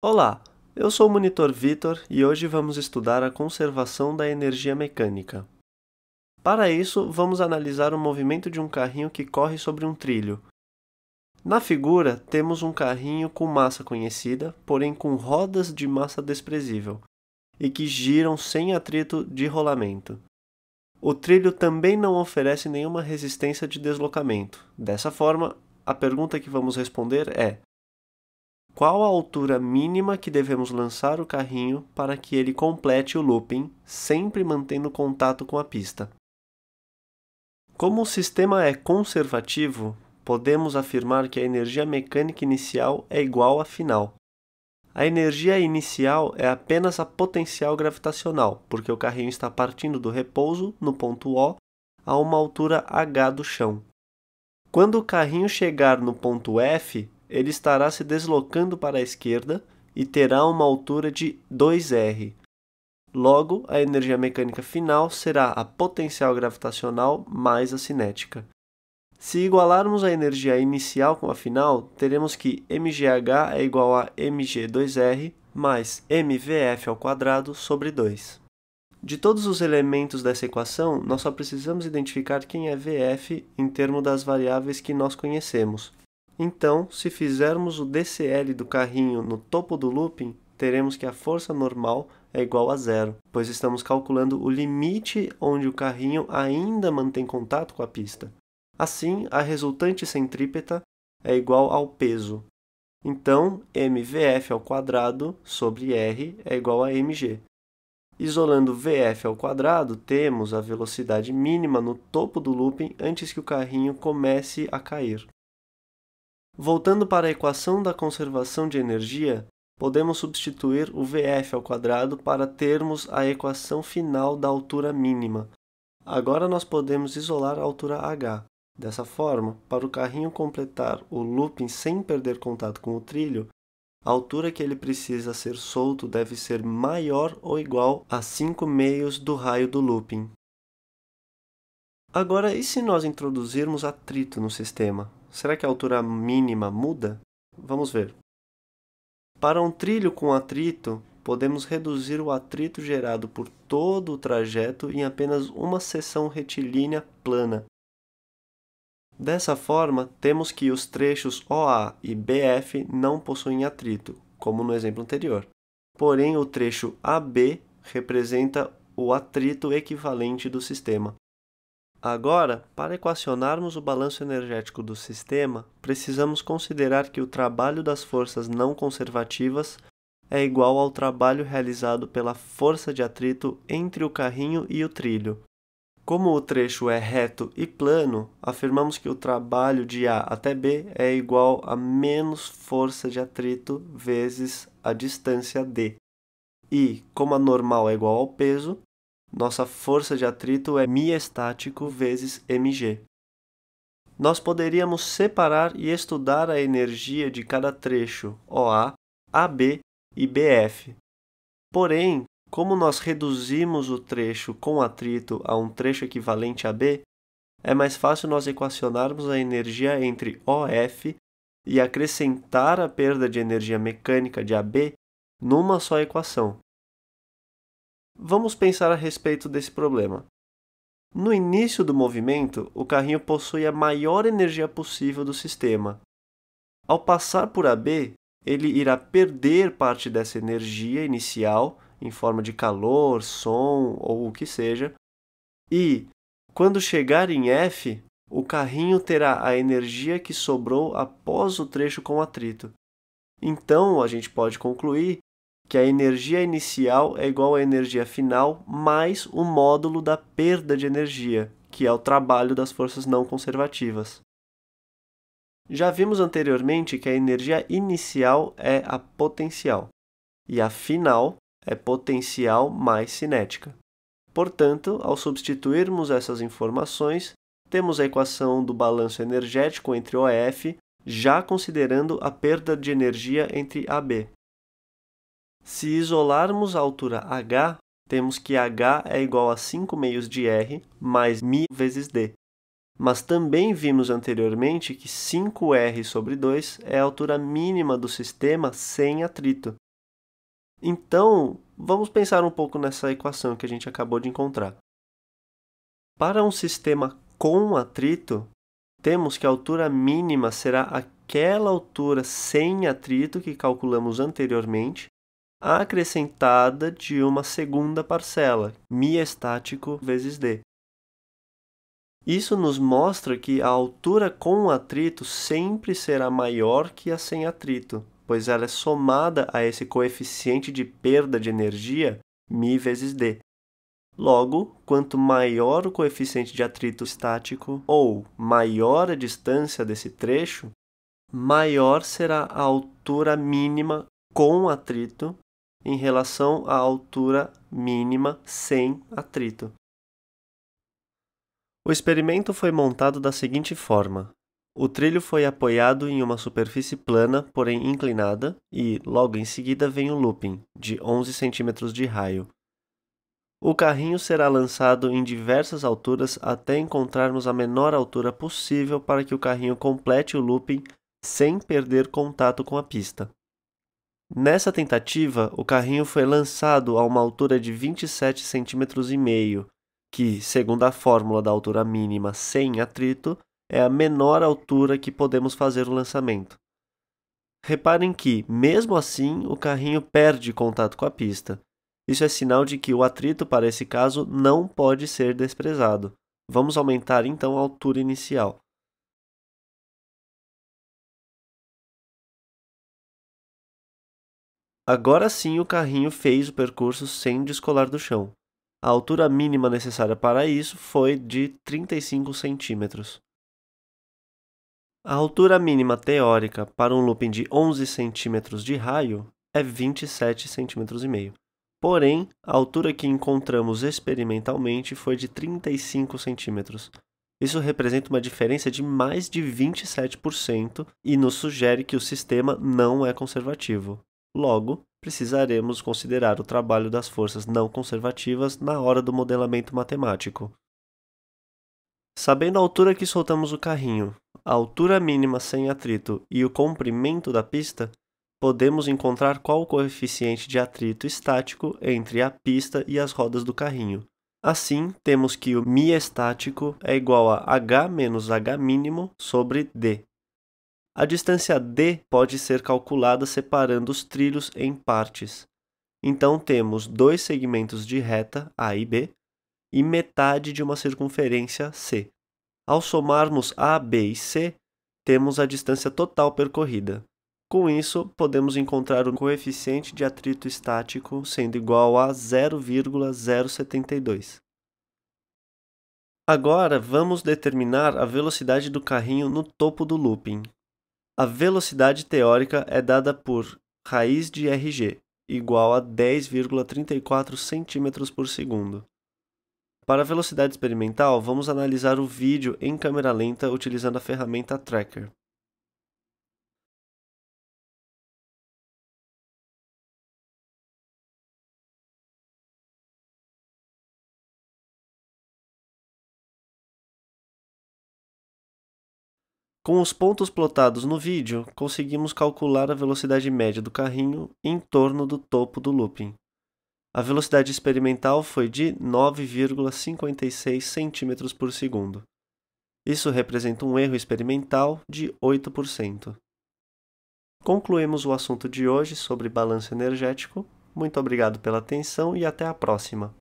Olá, eu sou o monitor Vitor e hoje vamos estudar a conservação da energia mecânica. Para isso, vamos analisar o movimento de um carrinho que corre sobre um trilho. Na figura, temos um carrinho com massa conhecida, porém com rodas de massa desprezível, e que giram sem atrito de rolamento. O trilho também não oferece nenhuma resistência de deslocamento. Dessa forma, a pergunta que vamos responder é: qual a altura mínima que devemos lançar o carrinho para que ele complete o looping, sempre mantendo contato com a pista. Como o sistema é conservativo, podemos afirmar que a energia mecânica inicial é igual à final. A energia inicial é apenas a potencial gravitacional, porque o carrinho está partindo do repouso, no ponto O, a uma altura h do chão. Quando o carrinho chegar no ponto F, ele estará se deslocando para a esquerda e terá uma altura de 2R. Logo, a energia mecânica final será a potencial gravitacional mais a cinética. Se igualarmos a energia inicial com a final, teremos que mgh é igual a mg2r mais mvf ao quadrado sobre 2. De todos os elementos dessa equação, nós só precisamos identificar quem é vf em termos das variáveis que nós conhecemos, então, se fizermos o DCL do carrinho no topo do looping, teremos que a força normal é igual a zero, pois estamos calculando o limite onde o carrinho ainda mantém contato com a pista. Assim, a resultante centrípeta é igual ao peso. Então, mvf ao quadrado sobre r é igual a mg. Isolando vf ao quadrado, temos a velocidade mínima no topo do looping antes que o carrinho comece a cair. Voltando para a equação da conservação de energia, podemos substituir o VF ao quadrado para termos a equação final da altura mínima. Agora nós podemos isolar a altura h. Dessa forma, para o carrinho completar o looping sem perder contato com o trilho, a altura que ele precisa ser solto deve ser maior ou igual a 5 meios do raio do looping. Agora, e se nós introduzirmos atrito no sistema? Será que a altura mínima muda? Vamos ver. Para um trilho com atrito, podemos reduzir o atrito gerado por todo o trajeto em apenas uma seção retilínea plana. Dessa forma, temos que os trechos OA e BF não possuem atrito, como no exemplo anterior. Porém, o trecho AB representa o atrito equivalente do sistema. Agora, para equacionarmos o balanço energético do sistema, precisamos considerar que o trabalho das forças não conservativas é igual ao trabalho realizado pela força de atrito entre o carrinho e o trilho. Como o trecho é reto e plano, afirmamos que o trabalho de A até B é igual a menos força de atrito vezes a distância D. E, como a normal é igual ao peso, nossa força de atrito é μ estático vezes mg. Nós poderíamos separar e estudar a energia de cada trecho, OA, AB e BF. Porém, como nós reduzimos o trecho com atrito a um trecho equivalente a B, é mais fácil nós equacionarmos a energia entre OF e acrescentar a perda de energia mecânica de AB numa só equação. Vamos pensar a respeito desse problema. No início do movimento, o carrinho possui a maior energia possível do sistema. Ao passar por AB, ele irá perder parte dessa energia inicial, em forma de calor, som ou o que seja, e, quando chegar em F, o carrinho terá a energia que sobrou após o trecho com atrito. Então, a gente pode concluir que a energia inicial é igual à energia final mais o módulo da perda de energia, que é o trabalho das forças não conservativas. Já vimos anteriormente que a energia inicial é a potencial e a final é potencial mais cinética. Portanto, ao substituirmos essas informações, temos a equação do balanço energético entre OF, já considerando a perda de energia entre AB. Se isolarmos a altura h, temos que h é igual a 5 meios de r mais mi vezes d. Mas também vimos anteriormente que 5r sobre 2 é a altura mínima do sistema sem atrito. Então, vamos pensar um pouco nessa equação que a gente acabou de encontrar. Para um sistema com atrito, temos que a altura mínima será aquela altura sem atrito que calculamos anteriormente, acrescentada de uma segunda parcela, μ estático vezes d. Isso nos mostra que a altura com atrito sempre será maior que a sem atrito, pois ela é somada a esse coeficiente de perda de energia, μ vezes d. Logo, quanto maior o coeficiente de atrito estático ou maior a distância desse trecho, maior será a altura mínima com atrito em relação à altura mínima sem atrito. O experimento foi montado da seguinte forma: o trilho foi apoiado em uma superfície plana, porém inclinada, e logo em seguida vem o looping, de 11 cm de raio. O carrinho será lançado em diversas alturas até encontrarmos a menor altura possível para que o carrinho complete o looping sem perder contato com a pista. Nessa tentativa, o carrinho foi lançado a uma altura de 27 cm e meio, que, segundo a fórmula da altura mínima sem atrito, é a menor altura que podemos fazer o lançamento. Reparem que, mesmo assim, o carrinho perde contato com a pista. Isso é sinal de que o atrito para esse caso não pode ser desprezado. Vamos aumentar então a altura inicial. Agora sim o carrinho fez o percurso sem descolar do chão. A altura mínima necessária para isso foi de 35 centímetros. A altura mínima teórica para um looping de 11 centímetros de raio é 27 centímetros e meio. Porém, a altura que encontramos experimentalmente foi de 35 centímetros. Isso representa uma diferença de mais de 27% e nos sugere que o sistema não é conservativo. Logo, precisaremos considerar o trabalho das forças não conservativas na hora do modelamento matemático. Sabendo a altura que soltamos o carrinho, a altura mínima sem atrito e o comprimento da pista, podemos encontrar qual o coeficiente de atrito estático entre a pista e as rodas do carrinho. Assim, temos que o mi estático é igual a h menos h mínimo sobre d. A distância d pode ser calculada separando os trilhos em partes. Então temos dois segmentos de reta A e B e metade de uma circunferência C. Ao somarmos A, B e C, temos a distância total percorrida. Com isso, podemos encontrar o coeficiente de atrito estático sendo igual a 0,072. Agora, vamos determinar a velocidade do carrinho no topo do looping. A velocidade teórica é dada por raiz de Rg, igual a 10,34 cm por segundo. Para a velocidade experimental, vamos analisar o vídeo em câmera lenta utilizando a ferramenta Tracker. Com os pontos plotados no vídeo, conseguimos calcular a velocidade média do carrinho em torno do topo do looping. A velocidade experimental foi de 9,56 cm por segundo. Isso representa um erro experimental de 8%. Concluímos o assunto de hoje sobre balanço energético. Muito obrigado pela atenção e até a próxima!